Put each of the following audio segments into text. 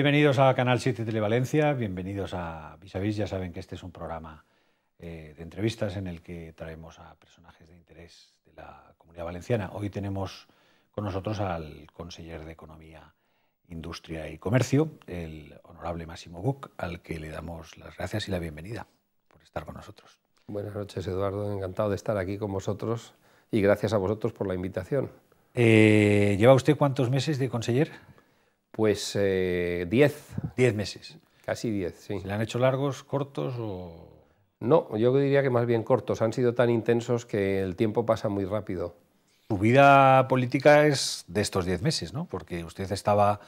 Bienvenidos a Canal 7 Televalencia, bienvenidos a Visavis. Ya saben que este es un programa eh, de entrevistas en el que traemos a personajes de interés de la comunidad valenciana. Hoy tenemos con nosotros al conseller de Economía, Industria y Comercio, el honorable Máximo Buc, al que le damos las gracias y la bienvenida por estar con nosotros. Buenas noches, Eduardo. Encantado de estar aquí con vosotros y gracias a vosotros por la invitación. Eh, ¿Lleva usted cuántos meses de conseller? Pues 10. Eh, meses. Casi 10, sí. ¿Le han hecho largos, cortos o...? No, yo diría que más bien cortos. Han sido tan intensos que el tiempo pasa muy rápido. Su vida política es de estos 10 meses, ¿no? Porque usted estaba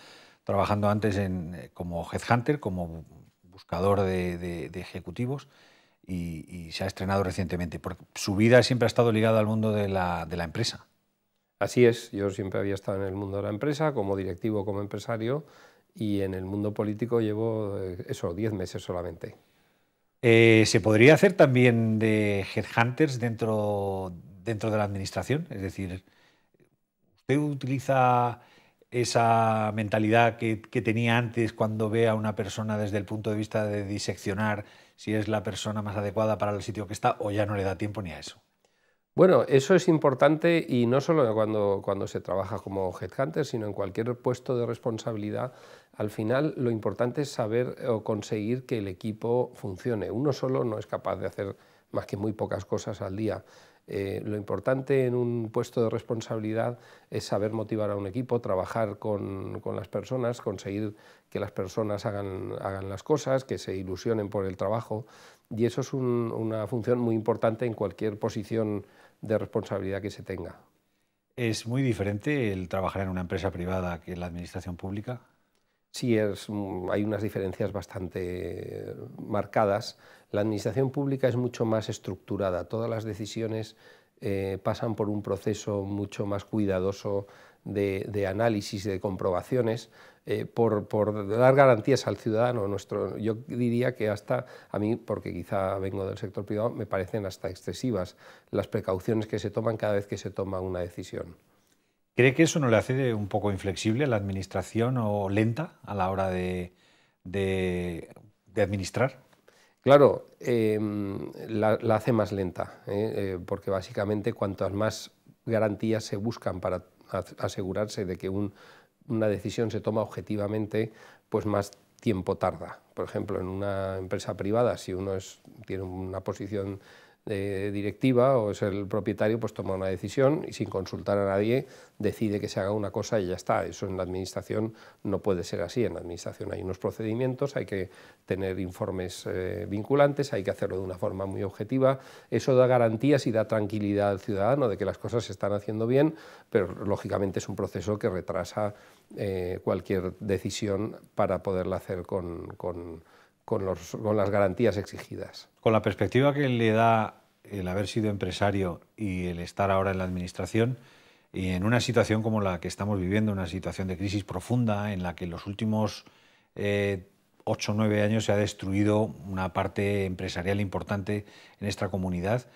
trabajando antes en, eh, como headhunter, como buscador de, ejecutivos, y, se ha estrenado recientemente. su vida siempre ha estado ligada al mundo de la empresa. Así es, yo siempre había estado en el mundo de la empresa, como directivo, como empresario, y en el mundo político llevo, eh, eso, 10 meses solamente. Eh, ¿Se podría hacer también de headhunters dentro, dentro de la administración? Es decir, ¿usted utiliza esa mentalidad que, tenía antes cuando ve a una persona desde el punto de vista de diseccionar si es la persona más adecuada para el sitio que está o ya no le da tiempo ni a eso? Bueno, eso es importante y no solo cuando, cuando se trabaja como headhunter, sino en cualquier puesto de responsabilidad. Al final lo importante es saber o conseguir que el equipo funcione. Uno solo no es capaz de hacer más que muy pocas cosas al día. Eh, lo importante en un puesto de responsabilidad es saber motivar a un equipo, trabajar con, las personas, conseguir que las personas hagan, hagan, las cosas, que se ilusionen por el trabajo. Y eso es una función muy importante en cualquier posición de responsabilidad que se tenga. ¿Es muy diferente el trabajar en una empresa privada que en la administración pública? Sí, es, mm, hay unas diferencias bastante marcadas. La administración pública es mucho más estructurada. Todas las decisiones eh, pasan por un proceso mucho más cuidadoso de, análisis análisis, de comprobaciones, eh, por, dar garantías al ciudadano nuestro. Yo diría que hasta, a mí, porque quizá vengo del sector privado, me parecen hasta excesivas las precauciones que se toman cada vez que se toma una decisión. ¿Cree que eso no le hace un poco inflexible a la administración o lenta a la hora de, administrar? Claro, em, la, hace más lenta, ¿eh? Eh, porque básicamente cuantas más garantías se buscan para asegurarse de que una decisión se toma objetivamente, pues más tiempo tarda. Por ejemplo, en una empresa privada, si uno es, tiene una posición directiva o es el propietario, pues toma una decisión y sin consultar a nadie decide que se haga una cosa y ya está. Eso en la administración no puede ser así. En la administración hay unos procedimientos, hay que tener informes eh, vinculantes, hay que hacerlo de una forma muy objetiva. Eso da garantías y da tranquilidad al ciudadano de que las cosas se están haciendo bien, pero lógicamente es un proceso que retrasa eh, cualquier decisión para poderla hacer con con, las garantías exigidas. Con la perspectiva que le da el haber sido empresario y el estar ahora en la Administración, y en una situación como la que estamos viviendo, una situación de crisis profunda en la que en los últimos eh, ocho 8 o 9 años se ha destruido una parte empresarial importante en esta comunidad,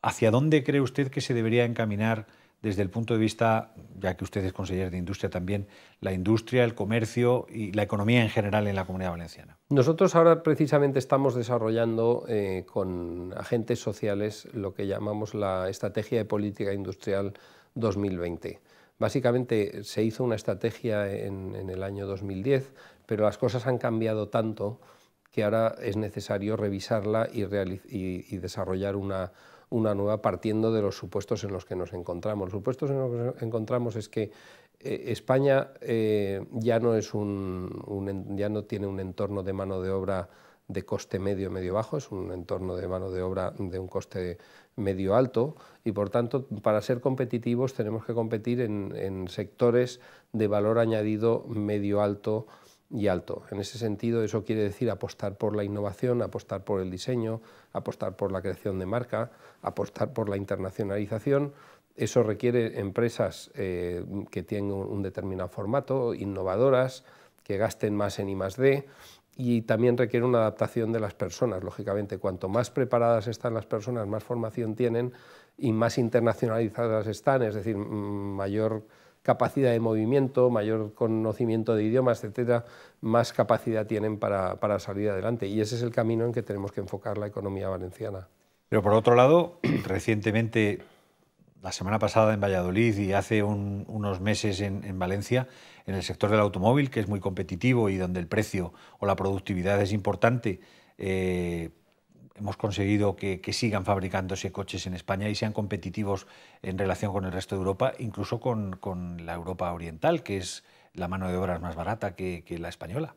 ¿hacia dónde cree usted que se debería encaminar? desde el punto de vista, ya que usted es conseller de industria también, la industria, el comercio y la economía en general en la comunidad valenciana? Nosotros ahora precisamente estamos desarrollando eh, con agentes sociales lo que llamamos la Estrategia de Política Industrial 2020. Básicamente se hizo una estrategia en, el año 2010, pero las cosas han cambiado tanto que ahora es necesario revisarla y, y desarrollar una, una nueva partiendo de los supuestos en los que nos encontramos. Los supuestos en los que nos encontramos es que eh, España eh, ya, no es ya no tiene un entorno de mano de obra de coste medio medio bajo, es un entorno de mano de obra de un coste medio alto y por tanto para ser competitivos tenemos que competir en sectores de valor añadido medio alto y alto. En ese sentido, eso quiere decir apostar por la innovación, apostar por el diseño, apostar por la creación de marca, apostar por la internacionalización. Eso requiere empresas eh, que tienen un determinado formato, innovadoras, que gasten más en D, y también requiere una adaptación de las personas, lógicamente. Cuanto más preparadas están las personas, más formación tienen y más internacionalizadas están, es decir, mayor capacidad de movimiento, mayor conocimiento de idiomas, etcétera, más capacidad tienen para, salir adelante. Y ese es el camino en que tenemos que enfocar la economía valenciana. Pero por otro lado, recientemente, la semana pasada en Valladolid y hace unos meses en, Valencia, en el sector del automóvil, que es muy competitivo y donde el precio o la productividad es importante, eh, hemos conseguido que, sigan fabricándose coches en España y sean competitivos en relación con el resto de Europa, incluso con, la Europa Oriental, que es la mano de obra más barata que, que la española.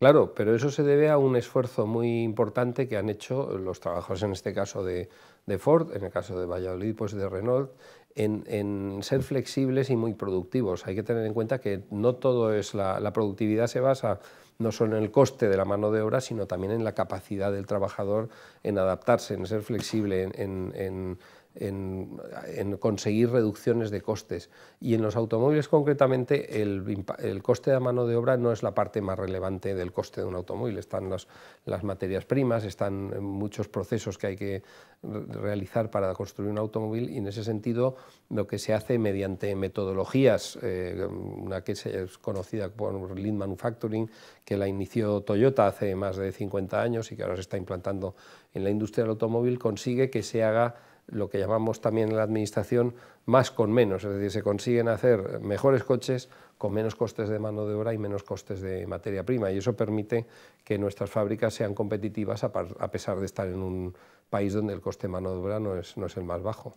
Claro, pero eso se debe a un esfuerzo muy importante que han hecho los trabajadores, en este caso, de, de Ford, en el caso de Valladolid, pues de Renault, en, ser flexibles y muy productivos. Hay que tener en cuenta que no todo es la, productividad se basa no solo en el coste de la mano de obra, sino también en la capacidad del trabajador en adaptarse, en ser flexible, en en, conseguir reducciones de costes. Y en los automóviles concretamente el, el, coste de mano de obra no es la parte más relevante del coste de un automóvil. Están las materias primas, están muchos procesos que hay que realizar para construir un automóvil y en ese sentido lo que se hace mediante metodologías, eh, una que es conocida por Lean Manufacturing, que la inició Toyota hace más de 50 años y que ahora se está implantando en la industria del automóvil, consigue que se haga lo que llamamos también la administración más con menos, es decir, se consiguen hacer mejores coches con menos costes de mano de obra y menos costes de materia prima y eso permite que nuestras fábricas sean competitivas a, pesar de estar en un país donde el coste de mano de obra no es, no es el más bajo.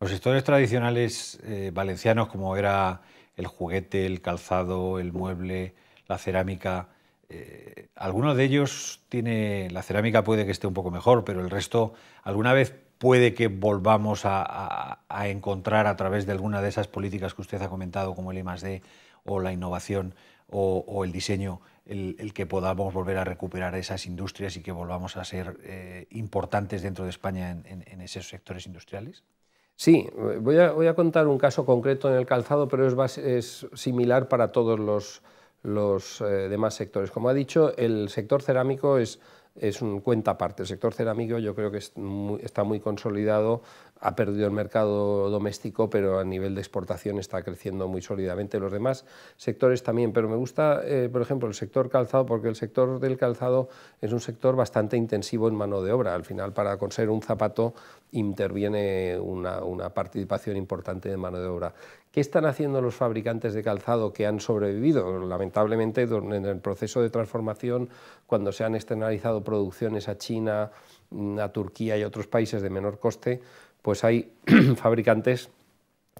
Los sectores tradicionales eh, valencianos como era el juguete, el calzado, el mueble, la cerámica, eh, algunos de ellos tiene la cerámica puede que esté un poco mejor, pero el resto alguna vez puede que volvamos a, encontrar a través de alguna de esas políticas que usted ha comentado, como el I+.D. o la innovación o, el diseño, el, que podamos volver a recuperar esas industrias y que volvamos a ser eh, importantes dentro de España en, esos sectores industriales? Sí, voy a, contar un caso concreto en el calzado, pero es, similar para todos los, eh, demás sectores. Como ha dicho, el sector cerámico es es un cuenta aparte. El sector cerámico yo creo que está muy consolidado ha perdido el mercado doméstico, pero a nivel de exportación está creciendo muy sólidamente. Los demás sectores también, pero me gusta, eh, por ejemplo, el sector calzado, porque el sector del calzado es un sector bastante intensivo en mano de obra. Al final, para conseguir un zapato interviene una, participación importante de mano de obra. ¿Qué están haciendo los fabricantes de calzado que han sobrevivido? Lamentablemente, en el proceso de transformación, cuando se han externalizado producciones a China, mm, a Turquía y otros países de menor coste, pues hay fabricantes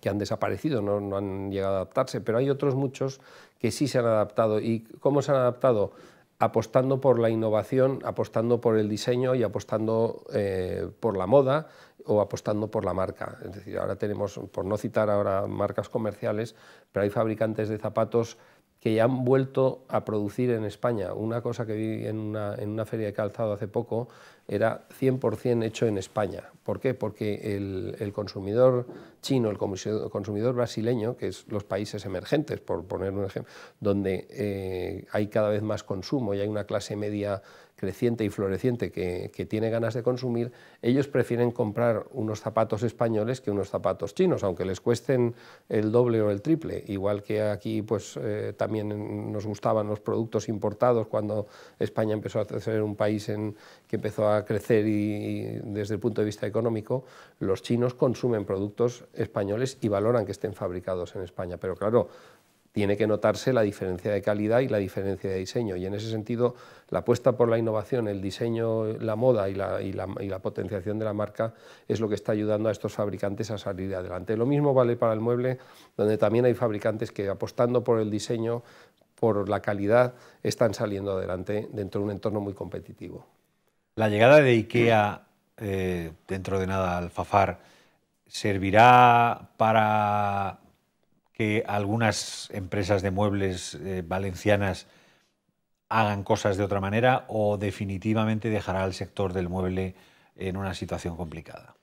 que han desaparecido, no, no, han llegado a adaptarse, pero hay otros muchos que sí se han adaptado. ¿Y cómo se han adaptado? Apostando por la innovación, apostando por el diseño y apostando eh, por la moda o apostando por la marca. Es decir, ahora tenemos, por no citar ahora marcas comerciales, pero hay fabricantes de zapatos que ya han vuelto a producir en España. Una cosa que vi en una, en una feria de calzado hace poco era 100% hecho en España. ¿Por qué? Porque el, consumidor chino, el consumidor brasileño, que es los países emergentes, por poner un ejemplo, donde eh, hay cada vez más consumo y hay una clase media creciente y floreciente que, tiene ganas de consumir, ellos prefieren comprar unos zapatos españoles que unos zapatos chinos, aunque les cuesten el doble o el triple. Igual que aquí pues, eh, también nos gustaban los productos importados cuando España empezó a ser un país en, que empezó a crecer y, desde el punto de vista económico, los chinos consumen productos españoles y valoran que estén fabricados en España. Pero claro, tiene que notarse la diferencia de calidad y la diferencia de diseño. Y en ese sentido, la apuesta por la innovación, el diseño, la moda y la, potenciación de la marca es lo que está ayudando a estos fabricantes a salir adelante. Lo mismo vale para el mueble, donde también hay fabricantes que apostando por el diseño, por la calidad, están saliendo adelante dentro de un entorno muy competitivo. La llegada de IKEA eh, dentro de nada al Fafar servirá para que algunas empresas de muebles eh, valencianas hagan cosas de otra manera o definitivamente dejará al sector del mueble en una situación complicada?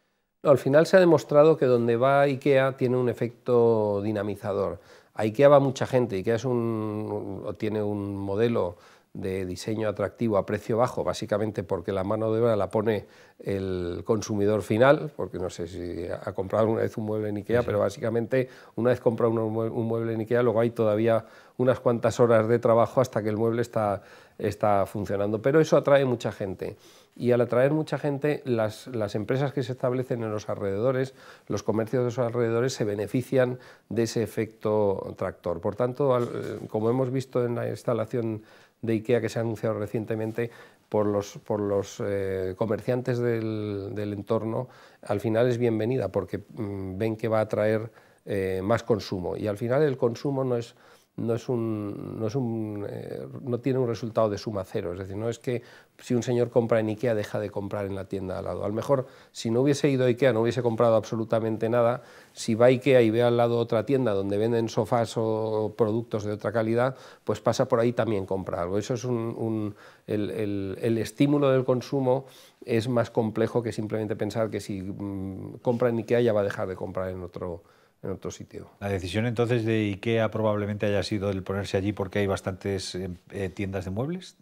al final se ha demostrado que donde va IKEA tiene un efecto dinamizador. A IKEA va mucha gente, IKEA es un, tiene un modelo de diseño atractivo a precio bajo, básicamente porque la mano de obra la pone el consumidor final, porque no sé si ha comprado una vez un mueble en IKEA, pero básicamente una vez comprado un mueble en IKEA, luego hay todavía unas cuantas horas de trabajo hasta que el mueble está, está funcionando. Pero eso atrae mucha gente. Y al atraer mucha gente, las, empresas que se establecen en los alrededores, los comercios de esos alrededores, se benefician de ese efecto tractor. Por tanto, eh, como hemos visto en la instalación de IKEA que se ha anunciado recientemente por los, por los eh, comerciantes del, entorno, al final es bienvenida porque mm, ven que va a traer eh, más consumo. Y al final el consumo no es no, es eh, no, tiene un resultado de suma cero. Es decir, no es que si un señor compra en IKEA deja de comprar en la tienda al lado. A lo mejor si no hubiese ido a IKEA, no hubiese comprado absolutamente nada, si va a IKEA y ve al lado otra tienda donde venden sofás o productos de otra calidad, pues pasa por ahí también comprar, algo. Eso es un, el, el, estímulo del consumo es más complejo que simplemente pensar que si mm, compra en IKEA ya va a dejar de comprar en otro, en otro sitio. La decisión entonces de IKEA probablemente haya sido el ponerse allí porque hay bastantes em, eh, tiendas de muebles.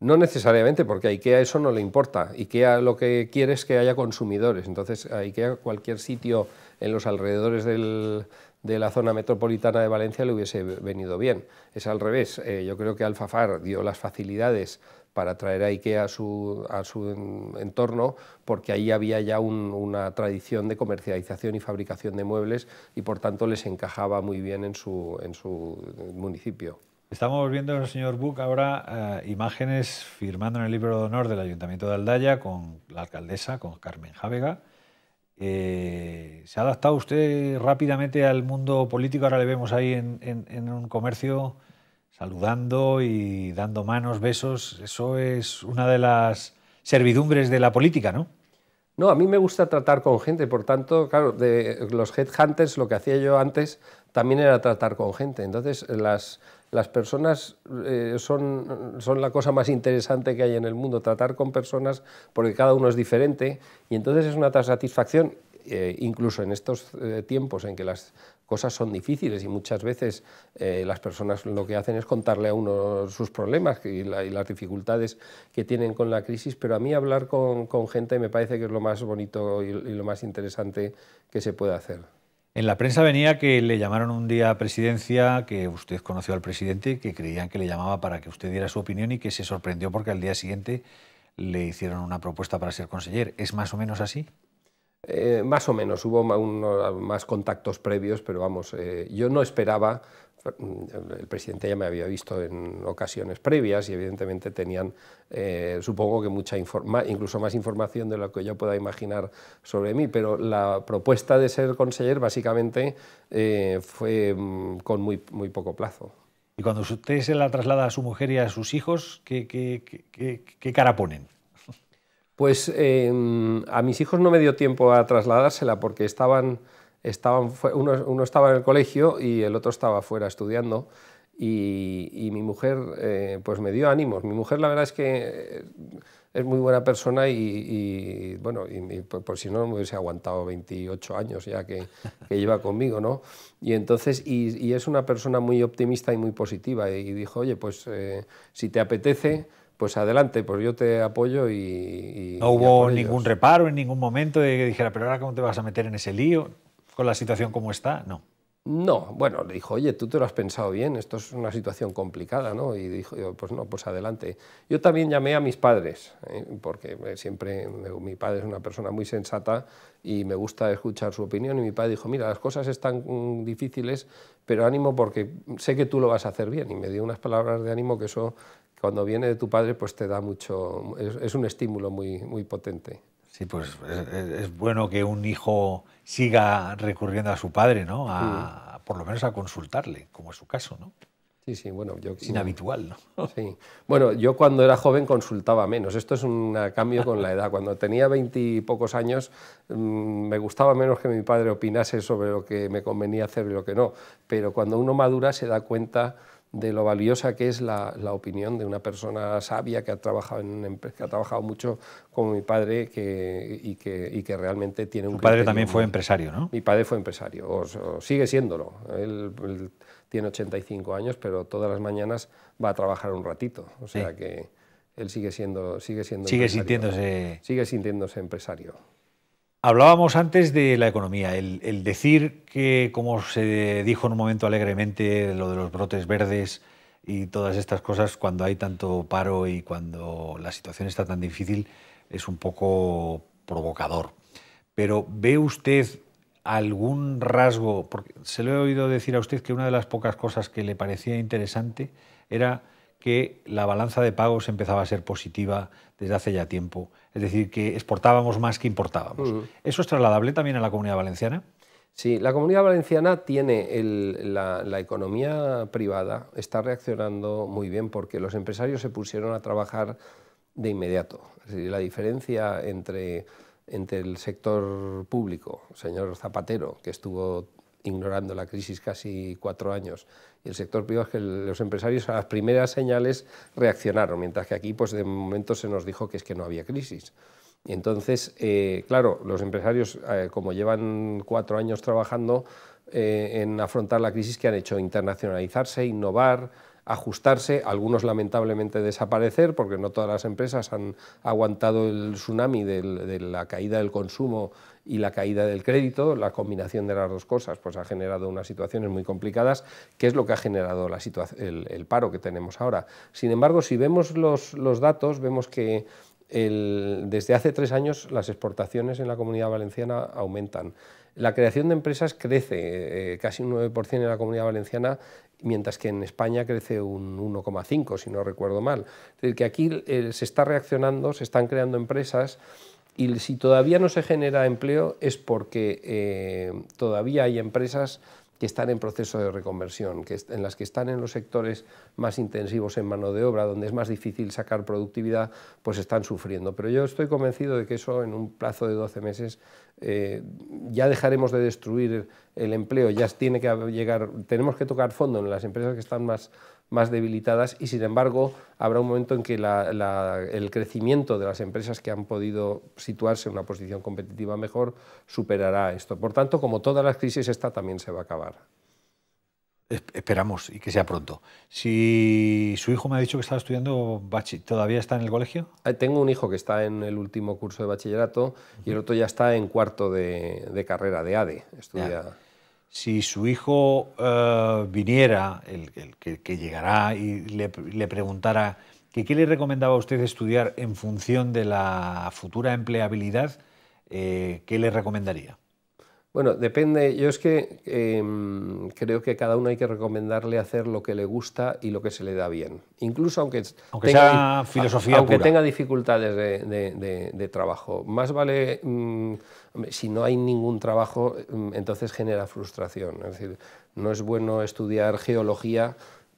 No necesariamente, porque a IKEA eso no le importa. IKEA lo que quiere es que haya consumidores. Entonces, a IKEA cualquier sitio en los alrededores de la zona metropolitana de Valencia le hubiese venido bien. Es al revés. Eh, yo creo que Alfafar dio las facilidades para traer a IKEA a su, a su entorno, porque ahí había ya una tradición de comercialización y fabricación de muebles y por tanto les encajaba muy bien en su, en su municipio. Estamos viendo señor Buck ahora eh, imágenes firmando en el libro de honor del Ayuntamiento de Aldaya con la alcaldesa, con Carmen Jávega. Eh, ¿Se ha adaptado usted rápidamente al mundo político? Ahora le vemos ahí en, en un comercio saludando y dando manos, besos, eso es una de las servidumbres de la política, ¿no? No, a mí me gusta tratar con gente, por tanto, claro, de los headhunters lo que hacía yo antes también era tratar con gente. Entonces, las, personas eh, son, son la cosa más interesante que hay en el mundo, tratar con personas porque cada uno es diferente y entonces es una satisfacción eh, incluso en estos eh, tiempos en que las cosas son difíciles y muchas veces eh, las personas lo que hacen es contarle a uno sus problemas y, las dificultades que tienen con la crisis, pero a mí hablar con, gente me parece que es lo más bonito y, lo más interesante que se puede hacer. En la prensa venía que le llamaron un día a presidencia, que usted conoció al presidente que creían que le llamaba para que usted diera su opinión y que se sorprendió porque al día siguiente le hicieron una propuesta para ser conseller. ¿Es más o menos así? Eh, más o menos, hubo más contactos previos, pero vamos, eh, yo no esperaba, mm, el presidente ya me había visto en ocasiones previas y evidentemente tenían, eh, supongo que mucha informa, incluso más información de lo que yo pueda imaginar sobre mí, pero la propuesta de ser conseller básicamente fue mm, con muy, muy poco plazo. Y cuando usted se la traslada a su mujer y a sus hijos, qué cara ponen? Pues em, a mis hijos no me dio tiempo a trasladársela porque uno, estaba en el colegio y el otro estaba fuera estudiando y, mi mujer eh, pues me dio ánimos. Mi mujer la verdad es que eh, es muy buena persona y, bueno, por, si no me hubiese aguantado 28 años ya que, lleva conmigo, ¿no? Y entonces, y, es una persona muy optimista y muy positiva y dijo, oye, pues eh, si te apetece pues adelante, pues yo te apoyo y... no hubo ningún reparo en ningún momento de que dijera, pero ahora cómo te vas a meter en ese lío con la situación como está, no. No, bueno, le dijo, oye, tú te lo has pensado bien, esto es una situación complicada, ¿no? Y dijo, pues no, pues adelante. Yo también llamé a mis padres, ¿eh? porque eh, siempre eh, mi padre es una persona muy sensata y me gusta escuchar su opinión, y mi padre dijo, mira, las cosas están mm, difíciles, pero ánimo porque sé que tú lo vas a hacer bien, y me dio unas palabras de ánimo que eso cuando viene de tu padre, pues te da mucho, es, un estímulo muy, muy potente. Sí, pues es, bueno que un hijo siga recurriendo a su padre, ¿no? Mm. A, Por lo menos a consultarle, como es su caso, ¿no? Sí, sí, bueno, yo... Es inhabitual, ¿no? Sí. Bueno, yo cuando era joven consultaba menos. Esto es un cambio con la edad. Cuando tenía veintipocos años mm, me gustaba menos que mi padre opinase sobre lo que me convenía hacer y lo que no. Pero cuando uno madura se da cuenta de lo valiosa que es la, opinión de una persona sabia que ha trabajado en ha trabajado mucho como mi padre y, que, realmente tiene un... Tu padre también fue empresario, ¿no? Mi padre fue empresario, o, sigue siéndolo. Él, tiene 85 años, pero todas las mañanas va a trabajar un ratito. O sea que él sigue siendo... Sigue, siendo sigue Sigue sintiéndose empresario. Hablábamos antes de la economía, el, decir que, como se dijo en un momento alegremente, lo de los brotes verdes y todas estas cosas, cuando hay tanto paro y cuando la situación está tan difícil, es un poco provocador. Pero ¿ve usted algún rasgo? Porque se le he oído decir a usted que una de las pocas cosas que le parecía interesante era que la balanza de pagos empezaba a ser positiva desde hace ya tiempo, es decir, que exportábamos más que importábamos. Mm. ¿Eso es trasladable también a la comunidad valenciana? Sí, la comunidad valenciana tiene la, economía privada, está reaccionando muy bien porque los empresarios se pusieron a trabajar de inmediato. Es decir, la diferencia entre, entre el sector público, señor Zapatero, que estuvo ignorando la crisis casi cuatro años, el sector privado, que los empresarios a las primeras señales reaccionaron, mientras que aquí pues de momento se nos dijo que es que no había crisis. Entonces, eh, claro, los empresarios, eh, como llevan cuatro años trabajando eh, en afrontar la crisis, que han hecho internacionalizarse, innovar, ajustarse, algunos lamentablemente desaparecer, porque no todas las empresas han aguantado el tsunami de la caída del consumo y la caída del crédito, la combinación de las dos cosas, pues ha generado unas situaciones muy complicadas, que es lo que ha generado el, paro que tenemos ahora. Sin embargo, si vemos los, datos, vemos que desde hace tres años las exportaciones en la comunidad valenciana aumentan. La creación de empresas crece eh, eh, casi un 9% en la comunidad valenciana mientras que en España crece un 1,5, si no recuerdo mal. Es decir, que aquí eh, se está reaccionando, se están creando empresas y si todavía no se genera empleo es porque eh, todavía hay empresas que están en proceso de reconversión, que en las que están en los sectores más intensivos en mano de obra, donde es más difícil sacar productividad, pues están sufriendo. Pero yo estoy convencido de que eso en un plazo de 12 meses eh, ya dejaremos de destruir el empleo, ya tiene que llegar, tenemos que tocar fondo en las empresas que están más, debilitadas y sin embargo habrá un momento en que el crecimiento de las empresas que han podido situarse en una posición competitiva mejor superará esto. Por tanto, como todas las crisis, esta también se va a acabar. Esperamos y que sea pronto. Si su hijo me ha dicho que estaba estudiando ¿todavía está en el colegio? Eh, tengo un hijo que está en el último curso de bachillerato y el otro ya está en cuarto de, carrera de ADE. Estudia... Si su hijo eh, viniera, el, que, llegará, y le, preguntara qué le recomendaba a usted estudiar en función de la futura empleabilidad, eh, ¿qué le recomendaría? Bueno, depende. Yo es que em, creo que cada uno hay que recomendarle hacer lo que le gusta y lo que se le da bien. Incluso aunque, tenga, filosofía aunque tenga dificultades de, trabajo. Más vale, mm, si no hay ningún trabajo, mm, entonces genera frustración. Es decir, no es bueno estudiar geología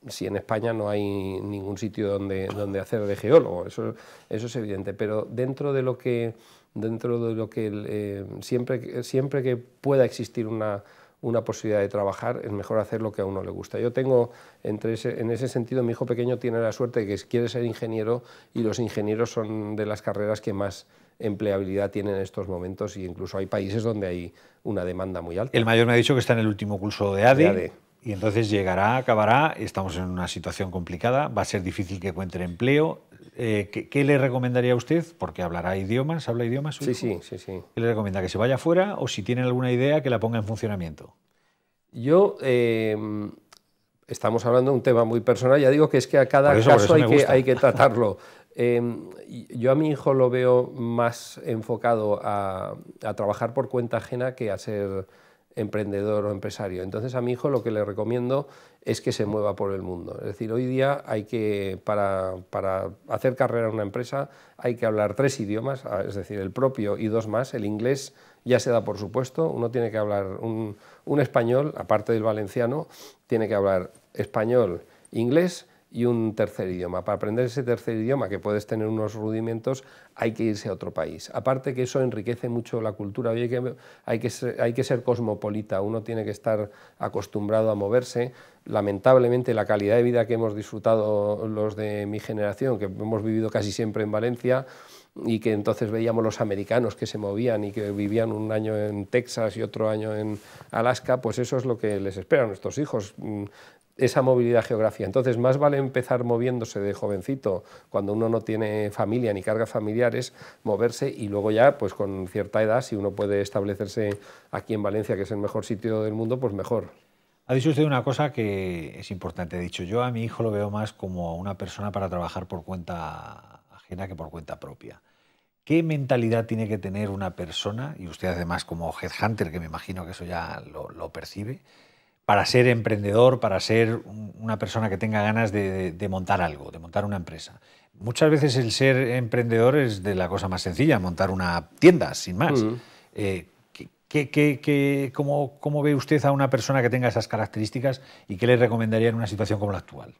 si en España no hay ningún sitio donde, donde hacer de geólogo. Eso, eso es evidente. Pero dentro de lo que dentro de lo que eh, siempre, siempre que pueda existir una, una posibilidad de trabajar, es mejor hacer lo que a uno le gusta. Yo tengo, entre en ese sentido, mi hijo pequeño tiene la suerte de que quiere ser ingeniero y los ingenieros son de las carreras que más empleabilidad tienen en estos momentos y incluso hay países donde hay una demanda muy alta. El mayor me ha dicho que está en el último curso de ADE. De ADE. Y entonces llegará, acabará, estamos en una situación complicada, va a ser difícil que encuentre empleo, eh, ¿qué, le recomendaría a usted? Porque hablará idiomas, habla idiomas. Sí, sí, sí, ¿Qué le recomienda? ¿Que se vaya fuera o si tienen alguna idea que la ponga en funcionamiento? Yo, em, estamos hablando de un tema muy personal, ya digo que es que a cada caso hay que, hay que, tratarlo. Em, yo a mi hijo lo veo más enfocado a, a trabajar por cuenta ajena que a ser emprendedor o empresario. Entonces a mi hijo lo que le recomiendo es que se mueva por el mundo. Es decir, hoy día hay que, para, para hacer carrera en una empresa, hay que hablar tres idiomas, ah, es decir, el propio y dos más. El inglés ya se da por supuesto, uno tiene que hablar un, un español, aparte del valenciano, tiene que hablar español, inglés, y un tercer idioma. Para aprender ese tercer idioma, que puedes tener unos rudimentos, hay que irse a otro país. Aparte que eso enriquece mucho la cultura, hay que, hay que, hay que ser cosmopolita, uno tiene que estar acostumbrado a moverse. Lamentablemente la calidad de vida que hemos disfrutado los de mi generación, que hemos vivido casi siempre en Valencia, y que entonces veíamos los americanos que se movían y que vivían un año en Texas y otro año en Alaska, pues eso es lo que les espera a nuestros hijos, esa movilidad geográfica. Entonces, más vale empezar moviéndose de jovencito, cuando uno no tiene familia ni cargas familiares, moverse y luego ya, pues con cierta edad, si uno puede establecerse aquí en Valencia, que es el mejor sitio del mundo, pues mejor. Ha dicho usted una cosa que es importante. Ha dicho, yo a mi hijo lo veo más como una persona para trabajar por cuenta ajena que por cuenta propia. ¿Qué mentalidad tiene que tener una persona, y usted además como headhunter, que me imagino que eso ya lo, lo percibe, para ser emprendedor, para ser una persona que tenga ganas de, montar algo, de montar una empresa. Muchas veces el ser emprendedor es de la cosa más sencilla, montar una tienda, sin más. Mm. Eh, cómo, ve usted a una persona que tenga esas características y qué le recomendaría en una situación como la actual?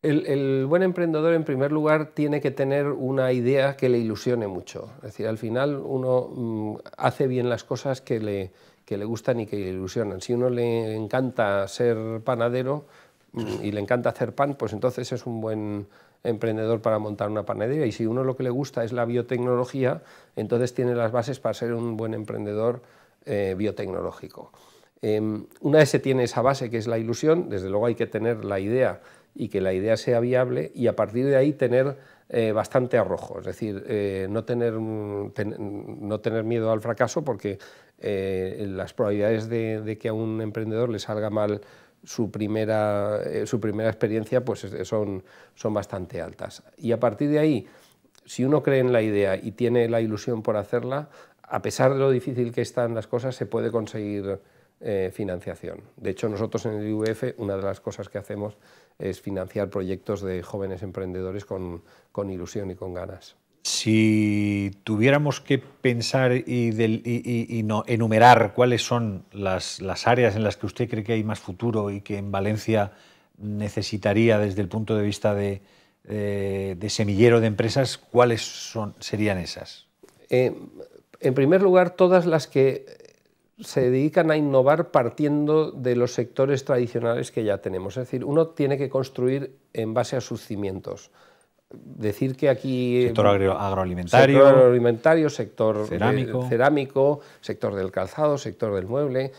El, el buen emprendedor, en primer lugar, tiene que tener una idea que le ilusione mucho. Es decir, al final uno mm, hace bien las cosas que le, que le gustan y que le ilusionan. Si uno le encanta ser panadero mm, y le encanta hacer pan, pues entonces es un buen emprendedor para montar una panadería. Y si uno lo que le gusta es la biotecnología, entonces tiene las bases para ser un buen emprendedor eh, biotecnológico. Em, una vez se tiene esa base que es la ilusión, desde luego hay que tener la idea y que la idea sea viable y a partir de ahí tener eh, bastante arrojo, es decir, eh, no, tener, no tener miedo al fracaso porque eh, las probabilidades de, que a un emprendedor le salga mal su primera, eh, su primera experiencia pues son, son bastante altas. Y a partir de ahí, si uno cree en la idea y tiene la ilusión por hacerla, a pesar de lo difícil que están las cosas, se puede conseguir eh, financiación. De hecho, nosotros en el IVF una de las cosas que hacemos es financiar proyectos de jóvenes emprendedores con ilusión y con ganas. Si tuviéramos que pensar y, no, enumerar cuáles son las, áreas en las que usted cree que hay más futuro y que en Valencia necesitaría desde el punto de vista de, eh, semillero de empresas, ¿cuáles serían esas? Eh, en primer lugar, todas las que se dedican a innovar partiendo de los sectores tradicionales que ya tenemos. Es decir, uno tiene que construir en base a sus cimientos. Decir que aquí... Sector agroalimentario. Sector cerámico. sector del calzado, sector del mueble,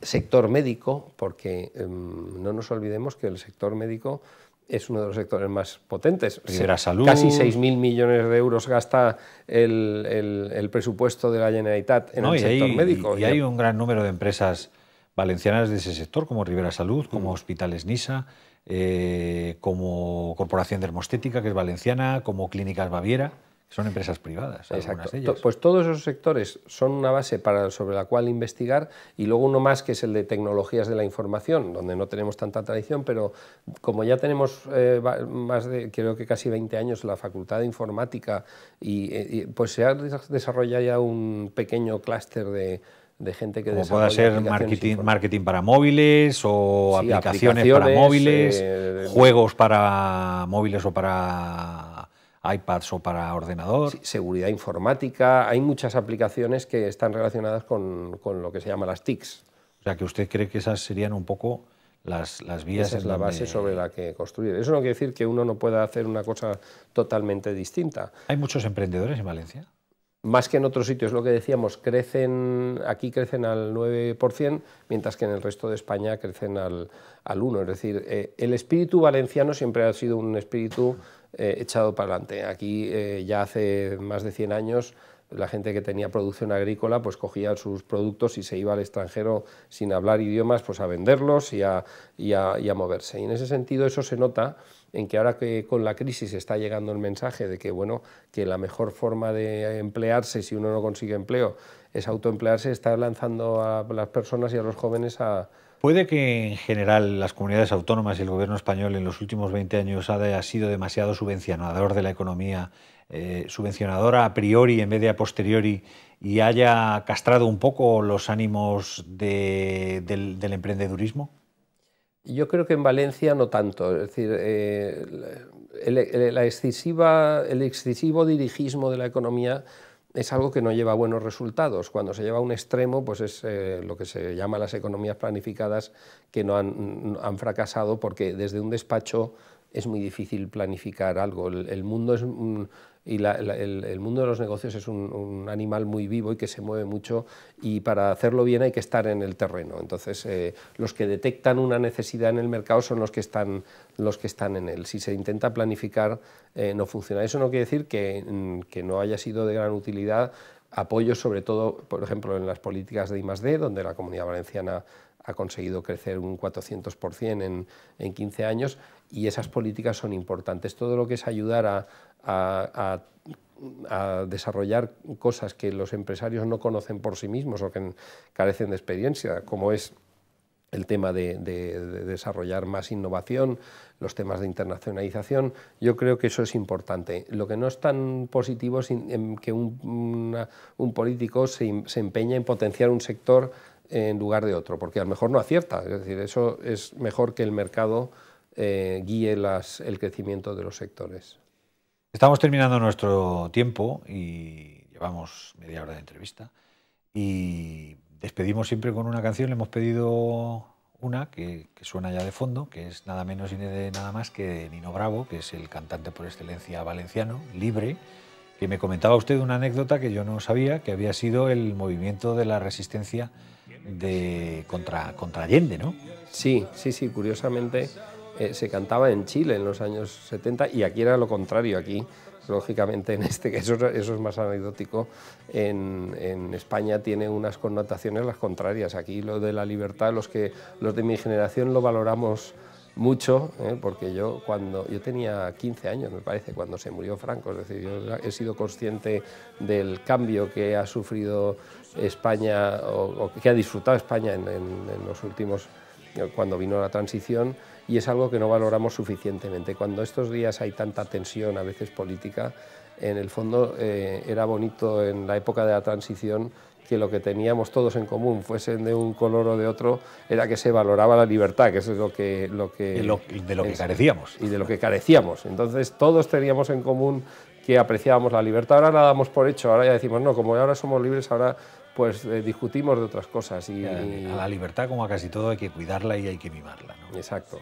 sector médico, porque em, no nos olvidemos que el sector médico es uno de los sectores más potentes. Será Salud. Casi 6.000 millones de euros gasta el, presupuesto de la Generalitat en el sector médico. y hay un gran número de empresas valencianas de ese sector, como Rivera Salud, como Hospitales Nisa, eh, como Corporación Dermostética, que es valenciana, como Clínicas Baviera, son empresas privadas. Pues todos esos sectores son una base para, sobre la cual investigar y luego uno más que es el de tecnologías de la información, donde no tenemos tanta tradición, pero como ya tenemos eh, más de, creo que casi 20 años la Facultad de Informática, y eh, pues se ha desarrollado ya un pequeño clúster de gente que Como pueda ser marketing, para móviles o aplicaciones, para móviles, eh, juegos para móviles o para iPads o para ordenador. seguridad informática, hay muchas aplicaciones que están relacionadas con, lo que se llama las TICs. O sea, que usted cree que esas serían un poco las, vías. Esa es la base sobre la que construir. Eso no quiere decir que uno no pueda hacer una cosa totalmente distinta. ¿Hay muchos emprendedores en Valencia? más que en otros sitios, lo que decíamos, crecen, aquí crecen al 9%, mientras que en el resto de España crecen al, al 1%. Es decir, eh, el espíritu valenciano siempre ha sido un espíritu eh, echado para adelante. Aquí eh, ya hace más de 100 años la gente que tenía producción agrícola pues cogía sus productos y se iba al extranjero sin hablar idiomas pues a venderlos y a moverse. Y en ese sentido eso se nota en que ahora que con la crisis está llegando el mensaje de que, bueno, que la mejor forma de emplearse si uno no consigue empleo es autoemplearse, está lanzando a las personas y a los jóvenes a... ¿Puede que en general las comunidades autónomas y el gobierno español en los últimos 20 años haya sido demasiado subvencionador de la economía, eh, subvencionadora a priori en vez de a posteriori, y haya castrado un poco los ánimos del emprendedurismo? Yo creo que en Valencia no tanto, es decir, eh, el, excesivo dirigismo de la economía es algo que no lleva buenos resultados. Cuando se lleva a un extremo, pues es eh, lo que se llama las economías planificadas que no han, fracasado porque desde un despacho es muy difícil planificar algo. El, mundo es, y el, mundo de los negocios es un, animal muy vivo y que se mueve mucho y para hacerlo bien hay que estar en el terreno. Entonces, eh, los que detectan una necesidad en el mercado son los que están, los que están en él. Si se intenta planificar, eh, no funciona. Eso no quiere decir que, mm, no haya sido de gran utilidad apoyo sobre todo, por ejemplo, en las políticas de I+.D., donde la Comunidad Valenciana ha conseguido crecer un 400% en, 15 años y esas políticas son importantes. Todo lo que es ayudar a, desarrollar cosas que los empresarios no conocen por sí mismos o que carecen de experiencia, como es el tema de, desarrollar más innovación, los temas de internacionalización, yo creo que eso es importante. Lo que no es tan positivo es que un, político se, se empeña en potenciar un sector en lugar de otro, porque a lo mejor no acierta. Es decir, eso es mejor que el mercado eh, guíe las, el crecimiento de los sectores. Estamos terminando nuestro tiempo y llevamos media hora de entrevista. Y despedimos siempre con una canción. Le hemos pedido una que, que suena ya de fondo, que es nada menos y nada más que Nino Bravo, que es el cantante por excelencia valenciano, libre. Y me comentaba usted una anécdota que yo no sabía, que había sido el movimiento de la resistencia de, contra, contra Allende, ¿no? Sí, sí, sí, curiosamente eh, se cantaba en Chile en los años 70 y aquí era lo contrario, aquí lógicamente en este, que eso, es más anecdótico, en, España tiene unas connotaciones las contrarias. Aquí lo de la libertad, los, que, los de mi generación lo valoramos mucho, ¿eh? porque yo cuando yo tenía 15 años, me parece, cuando se murió Franco, es decir, yo he sido consciente del cambio que ha sufrido España o, que ha disfrutado España en, los últimos eh, cuando vino la transición y es algo que no valoramos suficientemente. Cuando estos días hay tanta tensión, a veces política, en el fondo eh, era bonito en la época de la transición que lo que teníamos todos en común, fuesen de un color o de otro, era que se valoraba la libertad, que eso es lo que... Lo que de lo que carecíamos. Y de lo que carecíamos. Entonces todos teníamos en común que apreciábamos la libertad. Ahora la damos por hecho, ahora ya decimos, no, como ahora somos libres, ahora pues eh, discutimos de otras cosas. Y, a la libertad, como a casi todo, hay que cuidarla y hay que mimarla. Exacto.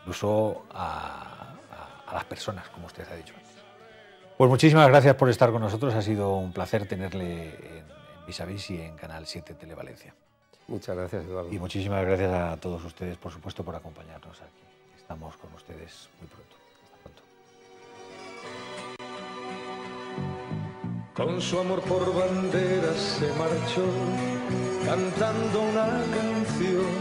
Incluso a, las personas, como usted ha dicho. Pues muchísimas gracias por estar con nosotros, ha sido un placer tenerle Sabéis y en Canal 7 Televalencia. Muchas gracias, Eduardo. Y muchísimas gracias a todos ustedes, por supuesto, por acompañarnos aquí. Estamos con ustedes muy pronto. Hasta pronto. Con su amor por bandera se marchó cantando una canción.